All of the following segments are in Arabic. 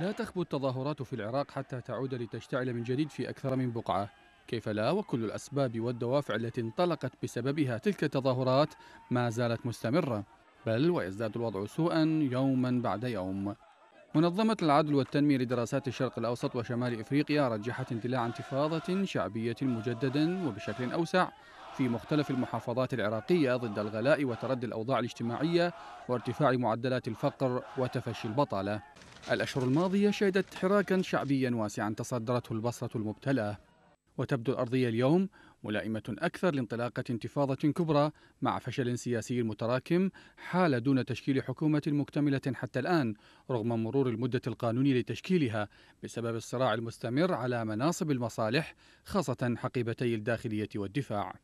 لا تخبو التظاهرات في العراق حتى تعود لتشتعل من جديد في أكثر من بقعة كيف لا وكل الأسباب والدوافع التي انطلقت بسببها تلك التظاهرات ما زالت مستمرة بل ويزداد الوضع سوءا يوما بعد يوم منظمة العدل والتنمية لدراسات الشرق الأوسط وشمال إفريقيا رجحت اندلاع انتفاضة شعبية مجددا وبشكل أوسع في مختلف المحافظات العراقية ضد الغلاء وتردي الأوضاع الاجتماعية وارتفاع معدلات الفقر وتفشي البطالة الأشهر الماضية شهدت حراكا شعبيا واسعا تصدرته البصرة المبتلى وتبدو الأرضية اليوم ملائمة أكثر لانطلاقة انتفاضة كبرى مع فشل سياسي متراكم حال دون تشكيل حكومة مكتملة حتى الآن رغم مرور المدة القانونية لتشكيلها بسبب الصراع المستمر على مناصب المصالح خاصة حقيبتي الداخلية والدفاع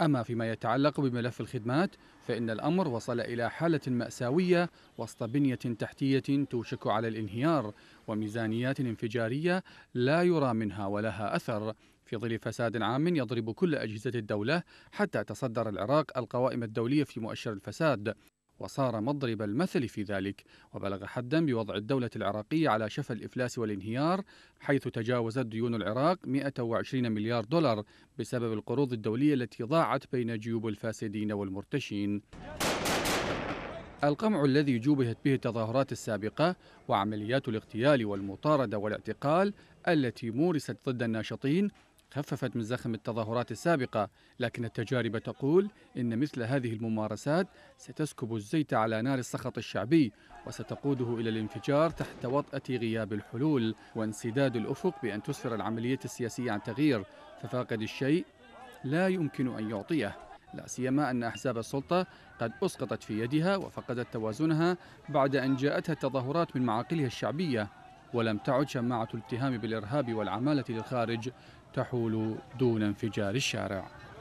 أما فيما يتعلق بملف الخدمات فإن الأمر وصل إلى حالة مأساوية وسط بنية تحتية توشك على الانهيار وميزانيات انفجارية لا يرى منها ولها أثر في ظل فساد عام يضرب كل أجهزة الدولة حتى تصدر العراق القوائم الدولية في مؤشر الفساد وصار مضرب المثل في ذلك وبلغ حدا بوضع الدولة العراقية على شفى الإفلاس والانهيار حيث تجاوزت ديون العراق 120 مليار دولار بسبب القروض الدولية التي ضاعت بين جيوب الفاسدين والمرتشين القمع الذي جوبهت به التظاهرات السابقة وعمليات الاغتيال والمطاردة والاعتقال التي مورست ضد الناشطين خففت من زخم التظاهرات السابقة لكن التجارب تقول إن مثل هذه الممارسات ستسكب الزيت على نار السخط الشعبي وستقوده إلى الانفجار تحت وطأة غياب الحلول وانسداد الأفق بأن تسفر العملية السياسية عن تغيير ففاقد الشيء لا يمكن أن يعطيه لا سيما أن أحزاب السلطة قد أسقطت في يدها وفقدت توازنها بعد أن جاءتها التظاهرات من معاقلها الشعبية ولم تعد شماعة الاتهام بالإرهاب والعمالة للخارج تحول دون انفجار الشارع